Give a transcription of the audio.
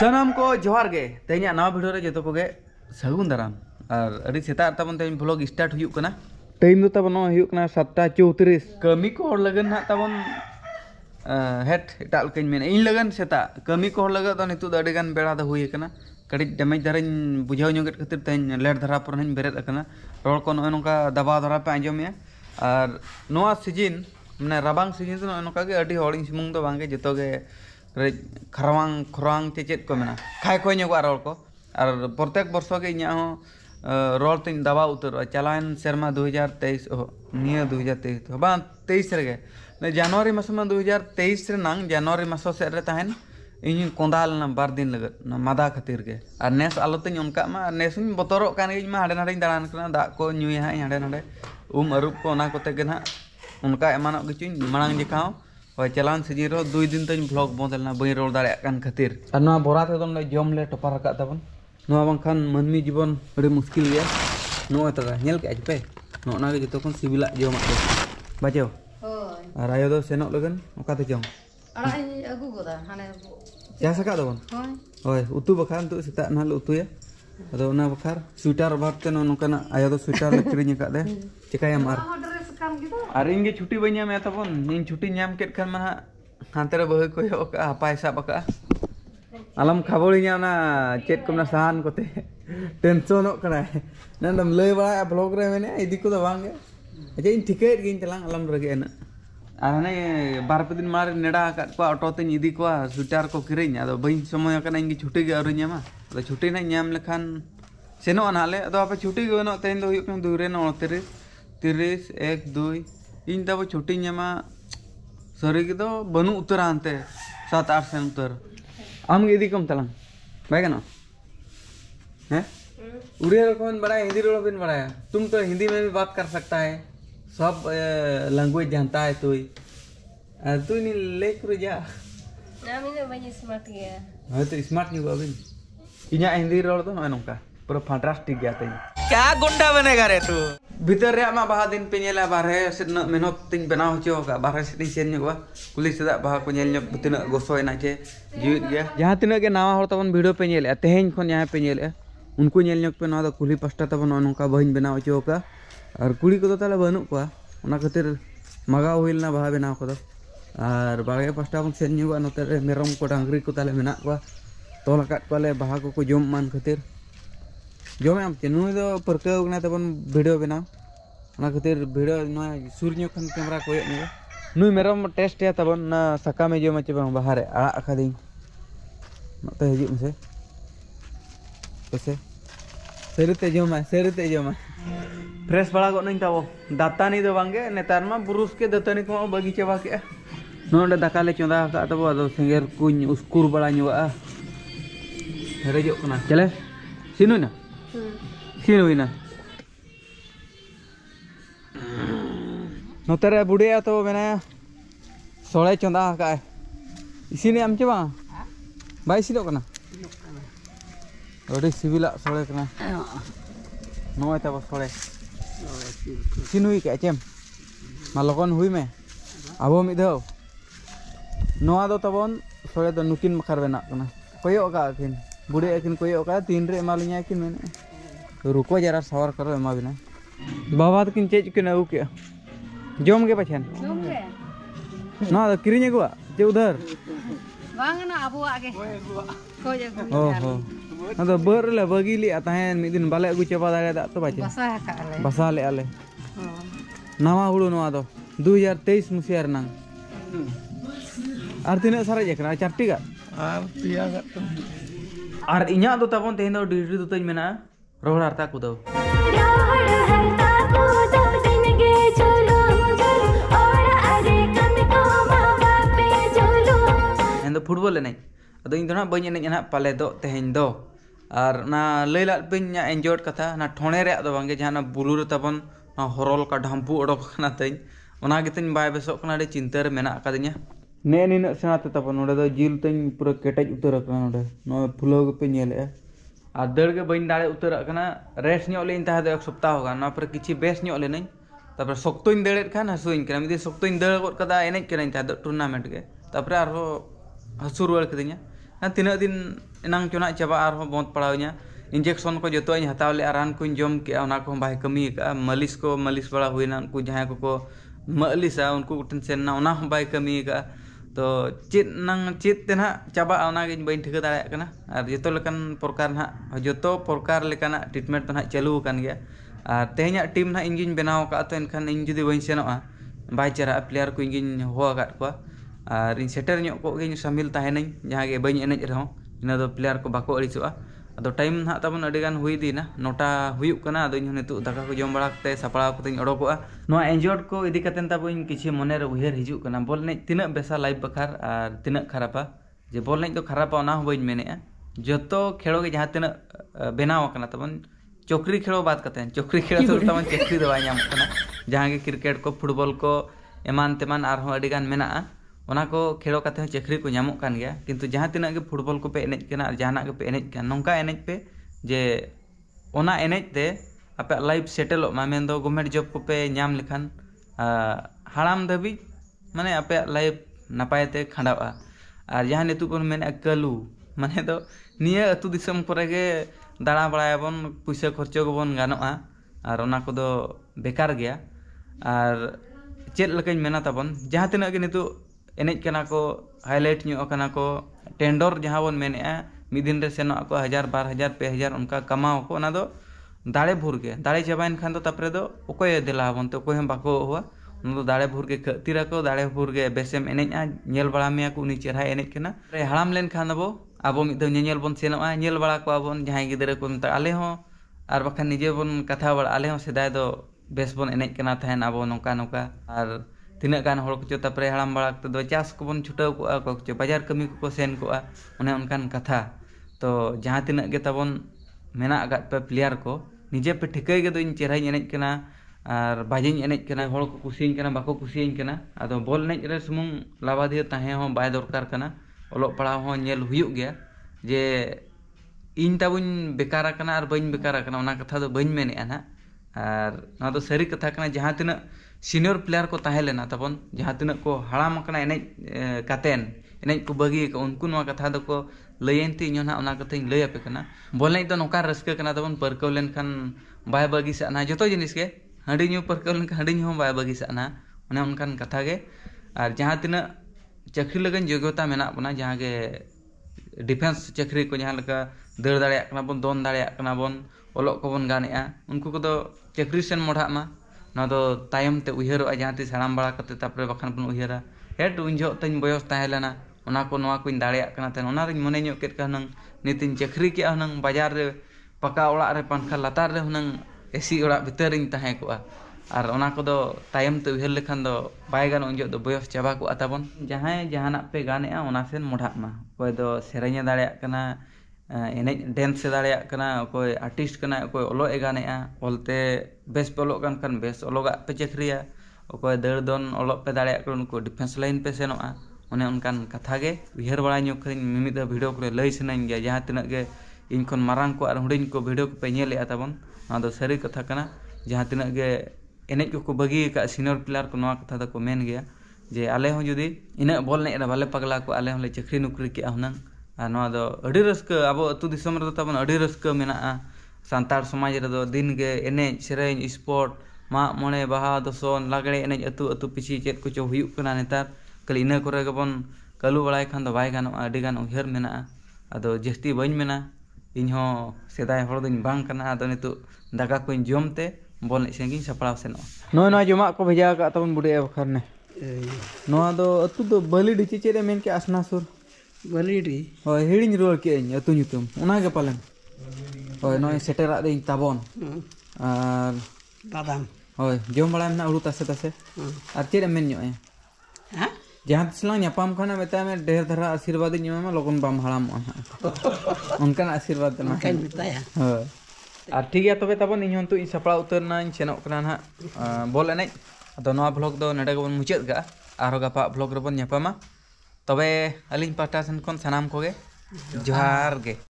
सनम को जोहार गे तेज नवा भिडियो जो तो कोगे सगुन दाराम और अभी सेता तब तेज ब्लग स्टार्ट होना टाइम तो होना सतटा चौतरीस कमी को लगन हाँ तब हेट एट मैं इन लगन सेता कमी को लगे बेड़ा तो होना कहीं डैमेज दारा बुझे जगे खातर तेज लेट दारा पर बेरे रोड को नोए ना दबा दारा पे आजमे और सीजन मैंने राबांग सीजन तो नोए नागे सूमुंग जो खरवांग खरवांग थे चेक को मेना खाय को नेगो आरो को आर प्रत्येक वर्ष के इया हो रोल तिन दबा उतर चलान शर्मा 2023 ओ निया 2023 बा 23 रे ने जनवरी मास में 2023 रे नांग जनवरी मास से रे तहन इन कोंदाल ना बार दिन लग मदा खातिर के आर नेस आलो तिन उनका मा नेस बतरो उम अरुप को ना को ते के ना मांग जे ᱦᱳᱭ ᱪᱟᱞᱟᱣᱮᱱ ᱥᱤᱡᱤᱱ ᱨᱮ ᱫᱩᱭ ᱫᱤᱱ ᱛᱟᱹᱧ ᱵᱞᱚᱜ ᱵᱚᱱᱫ ᱞᱮᱱᱟ ᱵᱟᱹᱧ ᱨᱚᱲ ᱫᱟᱲᱮᱭᱟᱜ ᱠᱟᱱ ᱠᱷᱟᱹᱛᱤᱨ ᱟᱨ ᱱᱚᱣᱟ ᱵᱚᱨᱟ ᱛᱮᱫᱚ ᱡᱚᱢ ᱞᱮ ᱴᱚᱯᱟᱨ ᱟᱠᱟᱫ ᱛᱟᱵᱚᱱ ᱱᱚᱣᱟ ᱵᱟᱝᱠᱷᱟᱱ ᱢᱟᱹᱱᱢᱤ ᱡᱤᱵᱚᱱ ᱟᱹᱰᱤ ᱢᱩᱥᱠᱤᱞ ᱜᱮᱭᱟ ᱱᱚᱜᱼᱚᱭ ᱛᱚᱵᱮ ᱧᱮᱞ ᱠᱮᱜᱼᱟ ᱪᱮᱯᱮ ᱱᱚᱜᱼᱚᱱᱟ ᱜᱮ ᱡᱚᱛᱚ ᱠᱷᱚᱱ ᱥᱤᱵᱤᱞᱟᱜ ᱡᱚᱢᱟᱜ ᱫᱚ ᱵᱟᱡᱟᱣ ᱟᱨ ᱟᱭᱳ ᱫᱚ ᱥᱮᱱᱚᱜ ᱞᱟᱹᱜᱤᱫ ᱚᱠᱟᱛᱮ ᱪᱚᱝ ᱟᱲᱟᱜ ᱤᱧ ᱟᱹᱜᱩ ᱜᱚᱫᱟ ᱦᱟᱱᱮ ᱪᱟᱥ ᱟᱠᱟᱫ ᱫᱚᱵᱚᱱ ᱦᱳᱭ ᱦᱳᱭ ᱩᱛᱩ ᱵᱟᱠᱷᱨᱟ ᱱᱤᱛᱚᱜ ᱥᱮᱛᱟᱜ ᱱᱟᱦᱟᱜ ᱞᱮ ᱩᱛᱩᱭᱟ ᱟᱫᱚ ᱚᱱᱟ ᱵᱟᱠᱷᱨᱟ ᱥᱩᱭᱴᱟᱨ ᱚᱵᱷᱟᱵᱽ ᱛᱮ ᱱᱚᱝᱠᱟᱱᱟᱜ ᱟᱭᱳ ᱫᱚ ᱥᱩᱭᱴᱟᱨ ᱞᱮ ᱠᱤᱨᱤᱧ ᱟᱠᱟᱫ ᱫᱮ ᱪᱮᱠᱟᱭᱟᱢ ᱟᱨ छुट्टी बैंताबन छुट्टी नाम के ना हाते बहु को हपाय सब आक आलम खबरिया चेक को सहान को टेंशन ना लै बड़ा ब्लग रेने इदी को अच्छा इन ठीक गे चलान आलम रगे और हाँ बारपे दिन मारे नेड़ा को अटो ते इदी को स्वेटर को कीरें अब बी समय इनकी छुट्टी आरोम छुट्टी ना लेखान सेनोना हाँ अब छुट्टी बनो तेहन दूरें अड़ते तिरिस एक दुई इन तब छुट्टी नेमा सरी के तो बनु उतर आते सात आठ सन उतर आम ये दिकम तलं बैग ना उड़िया लोग कौन बड़ा हिंदी लोग कौन बड़ा है तुम तो हिंदी में भी बात कर सकता है सब लैंग्वेज जानता है तू ही तू नहीं लेख रुझा ना मैंने बनी स्मार्ट किया है तो स्मार्ट नहीं हुआ बिन इन्हें हिंदी लोग तो ना नौका पर फंट्रास्टिक जाते हैं क्या गुंडा बनेगा रे तू भीतर रे मा बहा दिन पे बारे से मेहनत तिन बनाव होचो का बारे से सेन नेवा कुली से बहा को नेल बुतिन गोसो एना छे जीवित गया जहां तिन के नावा हो तबन वीडियो पे नेले तेहेन खन यहां पे नेले उनको नेल नक पे ना तो कुली पास्टा तबन नोका बहिन बनाव होचो का और कुली को तो तले बनु को हाँ। ना खतिर मगा होइल ना बहा बनाव को तो और बागे पास्टा बन सेन नेवा नते मेरम को डांगरी को तले मेना तो को तोला काट को ले बहा को को जम मान खतिर जो मैम चेनुई तो पर्कना तब भिडियो बना खातिर भिडियो सुरु कैमरा को नई मेरम टेस्ट है तबन ना सका में जो मैं चे बाहर आड़ आखादी नाते हज से पैसे सरते जो मैं सरते जो मैं फ्रेस बड़ा गोदन तब दातानी तो बागे नेतार बुरुस के दातानी को बगी चाबा के ना दाका ले चौदा तब सेंगेर कुछ उस्कुर बड़ा हेरजना चले सीनुना हुई ना नतरे बुढ़े तो मेना सोड़े चंदा आका इसी ने आम चे बना सिविल सड़े करना नए तब इसी हुई कचे माँ लगन हुई में अब मिधन सड़े तो नुकिन बखार बना कयोग का बूढ़े अकिन को तीन रे कि तो रुको जरा सवार करो एमा बिना बाबा तक चेज किन अगु के जोम के पछन ना तो किरिन अगुआ चे उधर ना अबुआ के खोज अगु ओहो ना तो बगी ले दिन बाले अगु चाबा दागे दा तो बचे बसा ले आले नवा हूँ नवा दो 2023 मुसियार ना और हम्म। तीन सारे चार्टी का ᱟᱨ ᱤᱧᱟᱹᱜ ᱫᱚ ᱛᱟᱵᱚᱱ ᱛᱮᱦᱮᱧ ᱫᱚ ᱰᱤᱜᱽᱨᱤ ᱫᱚ ᱛᱤᱧ ᱢᱮᱱᱟᱜᱼᱟ ᱨᱚᱦᱚᱲ ᱦᱟᱨᱛᱟ ᱠᱩᱫᱟᱹᱣ ᱛᱮᱦᱮᱧ ᱫᱚ ᱯᱷᱩᱴᱵᱚᱞ ᱮᱱᱮᱡ ᱟᱫᱚ ᱤᱧ ᱫᱚ ᱱᱟᱜ ᱵᱟᱹᱧ ᱮᱱᱮᱡᱼᱟ ᱱᱟᱜ ᱯᱟᱞᱮ ᱫᱚ ᱛᱮᱦᱮᱧ ᱫᱚ ᱟᱨ ᱚᱱᱟ ᱞᱟᱹᱭ ᱞᱟᱫ ᱯᱮᱧ ᱤᱧᱟᱹᱜ ᱮᱱᱡᱚᱭ ᱠᱟᱛᱷᱟ ᱚᱱᱟ ᱴᱷᱚᱬᱮ ᱨᱮᱭᱟᱜ ᱫᱚ ᱵᱟᱝᱜᱮ ᱡᱟᱦᱟᱸ ᱵᱩᱞᱩ ᱨᱮ ᱛᱟᱵᱚᱱ ᱦᱚᱨᱚᱞ ᱠᱟ ᱰᱷᱟᱢᱯᱩ ᱚᱰᱚᱠ ᱠᱟᱱᱟ ᱛᱤᱧ ᱚᱱᱟ ᱜᱮᱛᱤᱧ ᱵᱟᱭ ᱵᱮᱥᱚᱜ ᱠᱟᱱᱟ ᱟᱹᱰᱤ ᱪᱤᱱᱛᱟᱹ ᱨᱮ ᱢᱮᱱᱟᱜ ᱟᱠᱟᱫᱤᱧᱟ नैन इन सेनातेप ना जील तीन पूरा कटे उतर ना फुलाव पे नल दड़ के बी दाड़े उतर रेस्ट एक सप्ताह पर कि बेसो लिनाई तपर शक्त दड़े खान हसुन कर मिदी शक्त दड़गत एन कर टूर्नमेंट के तपर और हसु रुआड़ा तना दिन एना चुना चाबा और बंद पड़ा इंजेक्शन को जो हत्या ले रान को जम के बै कमी मालिश को मालिश बड़ा हुई जहाँ को मालिशा उनको सेन बै कमी का ᱛᱚ ᱪᱮᱫ ᱱᱟᱝ ᱪᱮᱫ ᱛᱮ ᱱᱟᱦᱟᱜ ᱪᱟᱵᱟᱜᱼᱟ ᱚᱱᱟᱜᱮ ᱵᱟᱹᱧ ᱴᱷᱤᱠᱟᱹ ᱫᱟᱲᱮᱭᱟᱜ ᱠᱟᱱᱟ ᱟᱨ ᱡᱚᱛᱚ ᱞᱮᱠᱟᱱ ᱯᱨᱚᱠᱟᱨ ᱱᱟᱦᱟᱜ ᱡᱚᱛᱚ ᱯᱨᱚᱠᱟᱨ ᱞᱮᱠᱟᱱᱟᱜ ᱴᱨᱤᱴᱢᱮᱱᱴ ᱫᱚ ᱱᱟᱦᱟᱜ ᱪᱟᱹᱞᱩ ᱟᱠᱟᱱ ᱜᱮᱭᱟ ᱟᱨ ᱛᱮᱦᱮᱧᱟᱜ ᱴᱤᱢ ᱱᱟᱦᱟᱜ ᱤᱧᱜᱤᱧ ᱵᱮᱱᱟᱣ ᱟᱠᱟᱫᱼᱟ ᱛᱚ ᱮᱱᱠᱷᱟᱱ ᱤᱧ ᱡᱩᱫᱤ ᱵᱟᱹᱧ ᱥᱮᱱᱚᱜᱼᱟ ᱵᱟᱭ ᱪᱟᱨᱟᱜᱼᱟ ᱯᱞᱮᱭᱟᱨ ᱠᱚ ᱤᱧᱜᱤᱧ ᱦᱚᱦᱚ ᱟᱠᱟᱫ ᱠᱚᱣᱟ ᱟᱨ ᱤᱧ ᱥᱮᱴᱮᱨ ᱧᱚᱜ ᱠᱚᱜ ᱜᱤᱧ ᱥᱟᱹᱢᱤᱞ ᱛᱟᱦᱮᱱᱟᱹᱧ ᱡᱟᱦᱟᱸ ᱜᱮ ᱵᱟᱹᱧ ᱮᱱᱮᱡ ᱨᱮᱦᱚᱸ ᱤᱱᱟᱹ ᱫᱚ ᱯᱞᱮᱭᱟᱨ ᱠᱚ ᱵᱟᱠᱚ ᱟᱹᱲᱤᱥᱚᱜᱼᱟ अब टाइम हाँ तबन हुई दीना नोटा होना अद दाका को जम बड़ा सापड़ा को उड़ोक एंजट को इदीकते कि मन उहर हजना बल एन तीन बेसा लाइफ बाखार और तीन खराबा जे बोल एन तो खराबा बन मे जो खेलो जहाँ तीन बनावना तब चक्री खेलो बद चक्री खेल तब चक्री तो क्रिकेट को फुटबल को एमान तेमान और ᱚᱱᱟ ᱠᱚ ᱠᱷᱮᱞᱳ ᱠᱟᱛᱮ ᱦᱚᱸ ᱪᱟᱹᱠᱨᱤ ᱠᱚ ᱧᱟᱢᱚᱜ ᱠᱟᱱ ᱜᱮᱭᱟ ᱠᱤᱱᱛᱩ ᱡᱟᱦᱟᱸ ᱛᱤᱱᱟᱹᱜ ᱜᱮ ᱯᱷᱩᱴᱵᱚᱞ ᱠᱚᱯᱮ ᱮᱱᱮᱡ ᱠᱟᱱᱟ ᱟᱨ ᱡᱟᱦᱟᱱᱟᱜ ᱜᱮᱯᱮ ᱮᱱᱮᱡ ᱠᱟᱱ ᱱᱚᱝᱠᱟ ᱮᱱᱮᱡ ᱯᱮ ᱡᱮ ᱚᱱᱟ ᱮᱱᱮᱡ ᱛᱮ ᱟᱯᱮᱭᱟᱜ ᱞᱟᱭᱤᱯᱷ ᱥᱮᱴᱮᱞᱚᱜ ᱢᱟ ᱢᱮᱱᱫᱚ ᱜᱚᱵᱷᱢᱮᱱᱴ ᱡᱚᱵ ᱠᱚᱯᱮ ᱧᱟᱢ ᱞᱮᱠᱷᱟᱱ ᱦᱟᱲᱟᱢ ᱫᱷᱟᱹᱵᱤᱡ ᱢᱟᱱᱮ ᱟᱯᱮᱭᱟᱜ ᱞᱟᱭᱤᱯᱷ ᱱᱟᱯᱟᱭ ᱛᱮ ᱠᱷᱟᱸᱰᱟᱜᱼᱟ ᱟᱨ ᱡᱟᱦᱟᱸ ᱱᱤᱛᱚᱜ ᱵᱚᱱ ᱢᱮᱱᱮᱫᱼᱟ ᱠᱟᱹᱞᱩ ᱢᱟᱱᱮ ᱫᱚ ᱱᱤᱭᱟᱹ ᱟᱹᱛᱩ ᱫᱤᱥᱚᱢ ᱠᱚᱨᱮ ᱜᱮ ᱫᱟᱬᱟ ᱵᱟᱲᱟᱭᱟᱵᱚᱱ ᱯᱩᱭᱥᱟᱹ ᱠᱷᱚᱨᱪᱟ ᱜᱮᱵᱚᱱ ᱜᱟᱱᱚᱜᱼᱟ ᱟᱨ ᱚᱱᱟ ᱠᱚᱫᱚ ᱵᱮᱠᱟᱨ ᱜᱮᱭᱟ ᱟᱨ ᱪᱮᱫ ᱞᱮᱠᱟᱧ ᱢᱮᱱᱟ ᱛᱟᱵᱚᱱ ᱡᱟᱦᱟᱸ ᱛᱤᱱᱟᱹᱜ ᱜᱮ ᱱᱤᱛᱚᱜ हाईलैट को टेंडर जहाँ बन दिन सेन को हजार बार हजार पे हजार उनका कमा को दाड़े भूरगे दाड़े चाबाइन खान तपरदे दिला हाबन तो अकोम बाको हुआ दाड़े भूरगे खती रहा दाड़े भूरगे बेसम एनजा नल बड़ा को चेहरा एनज कर हड़ाम बन बड़ा को बन जहाँ गिदा को मतलब निजे बन बड़ा अलह सदा बेस बन एनज कर नौका तीना गान हो हड़ाम बड़ा तो चास को छुटव को बाजार कमी को सेन को कथा तो जहाँ तनाबन मेना पे प्लेयर को निजे पे ठिक चेहरा एनजना और बाजी एनजना हो बाको कुना अब बल एन रहे सूम तहे बै दरकार ओलग पढ़ाल जे इन तब बेकार बेकार कथा तो बी मेने ना ᱟᱨ ᱱᱚᱣᱟ ᱫᱚ ᱥᱟᱹᱨᱤ ᱠᱟᱛᱷᱟ ᱠᱟᱱᱟ ᱡᱟᱦᱟᱸ ᱛᱤᱱᱟᱹᱜ ᱥᱤᱱᱤᱭᱚᱨ ᱯᱞᱮᱭᱟᱨ ᱠᱚ ᱛᱟᱦᱮᱸ ᱞᱮᱱᱟ ᱛᱟᱵᱚᱱ ᱡᱟᱦᱟᱸ ᱛᱤᱱᱟᱹᱜ ᱠᱚ ᱦᱟᱲᱟᱢ ᱟᱠᱟᱱᱟ ᱮᱱᱮᱡ ᱠᱟᱛᱮᱱ ᱮᱱᱮᱡ ᱠᱚ ᱵᱟᱹᱜᱤ ᱟᱠᱟᱫ ᱩᱱᱠᱩ ᱱᱚᱣᱟ ᱠᱟᱛᱷᱟ ᱫᱚᱠᱚ ᱞᱟᱹᱭᱟᱹᱧ ᱛᱮ ᱤᱧ ᱦᱚᱸ ᱱᱟᱦᱟᱜ ᱚᱱᱟ ᱠᱟᱛᱷᱟᱧ ᱞᱟᱹᱭ ᱟᱯᱮ ᱠᱟᱱᱟ ᱵᱚᱞ ᱮᱱᱮᱡ ᱫᱚ ᱱᱚᱝᱠᱟ ᱨᱟᱹᱥᱠᱟᱹ ᱠᱟᱱᱟ ᱛᱟᱵᱚᱱ ᱯᱟᱹᱨᱠᱟᱹᱣ ᱞᱮᱱᱠᱷᱟᱱ ᱵᱟᱭ ᱵᱟᱹᱜᱤ ᱥᱟᱜᱱᱟ ᱡᱚᱛᱚ ᱡᱤᱱᱤᱥ ᱜᱮ ᱦᱟᱺᱰᱤ ᱧᱩ ᱯᱟᱹᱨᱠᱟᱹᱣ ᱞᱮᱱᱠᱷᱟᱱ ᱦᱟᱺᱰᱤ ᱧᱩ ᱦᱚᱸ ᱵᱟᱭ ᱵᱟᱹᱜᱤ ᱥᱟᱜᱱᱟ ᱚᱱᱮ ᱚᱱᱠᱟᱱ ᱠᱟᱛᱷᱟ ᱜᱮ ᱟᱨ ᱡᱟᱦᱟᱸ ᱛᱤᱱᱟᱹᱜ ᱪᱟᱹᱠᱨᱤ ᱞᱟᱹᱜᱤᱫ ᱡᱳᱜᱽᱜᱚᱛᱟ ᱢᱮᱱᱟᱜ ᱵᱚᱱᱟ ᱡᱟᱦᱟᱸ ᱜᱮ ᱰᱤᱯᱷᱮᱱᱥ ᱪᱟᱹᱠᱨᱤ ᱠᱚ ᱡᱟᱦᱟᱸ ᱞᱮᱠᱟ ᱫᱟᱹᱲ ᱫᱟᱲᱮᱭᱟᱜ ᱠᱟᱱᱟ ᱵᱚᱱ ᱫᱚᱱ ᱫᱟᱲᱮᱭᱟᱜ ᱠᱟᱱᱟ ᱵᱚᱱ ᱚᱞᱚᱜ ᱠᱚᱵᱚᱱ ᱜᱟᱱᱮᱜᱼᱟ ᱩᱱᱠᱩ ᱠᱚᱫᱚ ᱪᱟᱹᱠᱨᱤ ᱥᱮᱱ ᱢᱚᱦᱰᱟᱜ ᱢᱟ ᱱᱚᱣᱟ ᱫᱚ ᱛᱟᱭᱚᱢᱛᱮ ᱩᱭᱦᱟᱹᱨᱚᱜᱼᱟ ᱡᱟᱦᱟᱸ ᱛᱤᱥ ᱦᱟᱲᱟᱢ ᱵᱟᱲᱟ ᱠᱟᱛᱮ ᱛᱟᱨᱯᱚᱨᱮ ᱵᱟᱠᱷᱟᱱ ᱵᱚᱱ ᱩᱭᱦᱟᱹᱨᱟ ᱦᱮᱴ ᱩᱱ ᱡᱚᱦᱚᱜ ᱛᱟᱹᱧ ᱵᱚᱭᱚᱥ ᱛᱟᱦᱮᱸ ᱞᱮᱱᱟ ᱚᱱᱟ ᱠᱚ ᱱᱚᱣᱟ ᱠᱚᱧ ᱫᱟᱲᱮᱭᱟᱜ ᱠᱟᱱᱟ ᱛᱟᱦᱮᱱ ᱚᱱᱟᱨᱤᱧ ᱢᱚᱱᱮ ᱧᱚᱜ ᱠᱮᱫ ᱠᱷᱟᱱ ᱦᱩᱱᱟᱹᱝ ᱱᱤᱛᱤᱧ ᱪᱟᱹᱠᱨᱤ ᱠᱮᱜᱼᱟ ᱦᱩᱱᱟᱹᱝ ᱵᱟᱡᱟᱨ ᱨᱮ ᱯᱟᱠᱟ ᱚᱲᱟᱜ ᱨᱮ ᱯᱟᱝᱠᱷᱟ ᱞᱟᱛᱟᱨ ᱨᱮ ᱦᱩᱱᱟᱹᱝ ᱮᱥᱤ ᱚᱲᱟᱜ ᱵᱷᱤᱛᱟᱹᱨ ᱨᱤᱧ ᱛᱟᱦᱮᱸ ᱠᱚᱜᱼᱟ ᱟᱨ ᱚᱱᱟ ᱠᱚᱫᱚ ᱛᱟᱭᱚᱢᱛᱮ ᱩᱭᱦᱟᱹᱨ ᱞᱮᱠᱷᱟᱱ ᱫᱚ ᱵᱟᱭ ᱜᱟᱱᱚᱜᱼᱟ ᱩᱱ ᱡᱚᱦᱚᱜ ᱫᱚ ᱵᱚᱭᱚᱥ ᱪᱟᱵᱟ ᱠᱚᱜᱼᱟ ᱛᱟᱵᱚᱱ ᱡᱟᱦᱟᱸᱭ ᱡᱟᱦᱟᱱᱟᱜ ᱯᱮ ᱜᱟᱱᱮᱜᱼᱟ ᱚᱱᱟ ᱥᱮᱱ ᱢᱚᱰᱷᱟᱜ ᱢᱟ ᱚᱠᱚᱭ ᱫᱚ ᱥᱮᱨᱮᱧᱮ ᱫᱟᱲᱮᱭᱟᱜ ᱠᱟᱱᱟ ᱮᱱᱮᱡ ಡೆನ್ಸ್ ᱥᱮ ᱫᱟᱲᱮᱭᱟᱜ ᱠᱟᱱᱟ ᱚᱠᱚᱭ ᱟᱨᱴᱤᱥᱴ ᱠᱟᱱᱟᱭ ᱚᱠᱚᱭ ᱚᱞᱚ ᱮᱜᱟᱱᱮᱭᱟ ᱚᱞᱛᱮ ᱵᱮᱥ ᱵᱚᱞᱚᱜ ᱠᱟᱱ ᱠᱷᱟᱱ ᱵᱮᱥ ᱚᱞᱚᱜᱟ ᱯᱮᱪᱷᱮᱨᱤᱭᱟ ᱚᱠᱚᱭ ᱫᱟᱲ ᱫᱚᱱ ᱚᱞᱚᱜ ᱯᱮ ᱫᱟᱲᱮᱭᱟᱜ ᱠᱚ ᱩᱱᱠᱩ ᱰᱤᱯᱷᱮᱱᱥ ᱞᱟᱭᱤᱱ ᱯᱮ ᱥᱮᱱᱚᱜᱼᱟ ᱢᱚᱱᱮ ᱩᱱᱠᱟᱱ ᱠᱟᱛᱷᱟ ᱜᱮ ᱵᱤᱦᱟᱨ ᱵᱟᱲᱟᱭ ᱧᱚᱜ ᱠᱟᱹᱨᱤᱧ ᱢᱤᱢᱤᱫᱟ ᱵᱤᱰᱤᱭᱳ ᱠᱚ ᱞᱟᱹᱭ ᱥᱮᱱᱟᱧ ᱜᱮᱭᱟ ᱡᱟᱦᱟᱸ ᱛᱤᱱ अब अतम रेबन सानार समाज दिन के एनज सेन स्पोर्ट मा मे बहासन लगड़े एनज अतु चेक कुछ होना नेतार खाली इना कोबन कलू बड़ा खान बैगान उहर मे जस्ती बना इन सदा हर दिन नित दगा को जमते बोल सी सपड़ा सेन नो जमा को भेजा कर बुढ़े बखारने बाली डीची चेक मेके आसना सुर ᱵᱟᱹᱞᱤᱰᱤ ᱦᱳᱭ ᱦᱤᱲᱤᱧ ᱨᱩᱣᱟᱹᱲ ᱠᱮᱜᱼᱟᱹᱧ ᱟᱹᱛᱩ ᱧᱩᱛᱩᱢ ᱚᱱᱟᱜᱮ ᱯᱟᱞᱮᱱ ᱦᱳᱭ ᱱᱚᱜᱼᱚᱭ ᱥᱮᱴᱮᱨᱟᱜ ᱫᱟᱹᱧ ᱛᱟᱵᱚᱱ ᱟᱨ ᱵᱟᱫᱟᱢ ᱦᱳᱭ ᱡᱚᱢ ᱵᱟᱲᱟᱭ ᱢᱮᱱᱟᱜ ᱦᱩᱲᱩ ᱛᱟᱥᱮ ᱛᱟᱥᱮ ᱟᱨ ᱪᱮᱫ ᱮᱢ ᱢᱮᱱ ᱧᱚᱜᱼᱟ ᱦᱮᱸ ᱡᱟᱦᱟᱸ ᱛᱤᱥ ᱞᱟᱝ ᱧᱟᱯᱟᱢ ᱠᱷᱟᱱ ᱢᱮᱛᱟᱭ ᱢᱮ ᱰᱷᱮᱨ ᱫᱷᱟᱨᱟ ᱟᱥᱤᱨᱵᱟᱫ ᱤᱧ ᱮᱢᱟᱢᱟ ᱞᱚᱜᱚᱱ ᱵᱟᱢ ᱦᱟᱲᱟᱢᱚᱜᱼᱟ ᱚᱱᱠᱟᱱᱟᱜ ᱟᱥᱤᱨᱵᱟᱫ ᱫᱚ ᱱᱟᱦᱟᱜ ᱢᱮᱛᱟᱭᱟ ᱦᱳᱭ ᱟᱨ ᱴᱷᱤᱠ ᱜᱮᱭᱟ ᱛᱚᱵᱮ ᱛᱟᱵᱚᱱ ᱤᱧ ᱦᱚᱸ ᱱᱤᱛᱚᱜ ᱤᱧ ᱥᱟᱯᱲᱟᱣ ᱩᱛᱟᱹᱨ ᱱᱟᱹᱧ ᱥᱮᱱᱚᱜ ᱠᱟᱱᱟ ᱱᱟᱦᱟᱜ ᱵᱚᱞ ᱮᱱᱮᱡ ᱟᱫᱚ ᱱᱚᱣᱟ ᱵᱞᱚᱜ ᱫᱚ ᱱᱚᱰᱮ ᱜᱮᱵᱚᱱ ᱢᱩᱪᱟᱹᱫ ᱠᱟᱜᱼᱟ ᱟᱨᱦᱚᱸ ᱜᱟᱯᱟ ᱵᱞᱚᱜ ᱨᱮᱵᱚᱱ ᱧᱟᱯᱟᱢᱟ तब अली पाटा सन सामान को हाँ। जोहार गे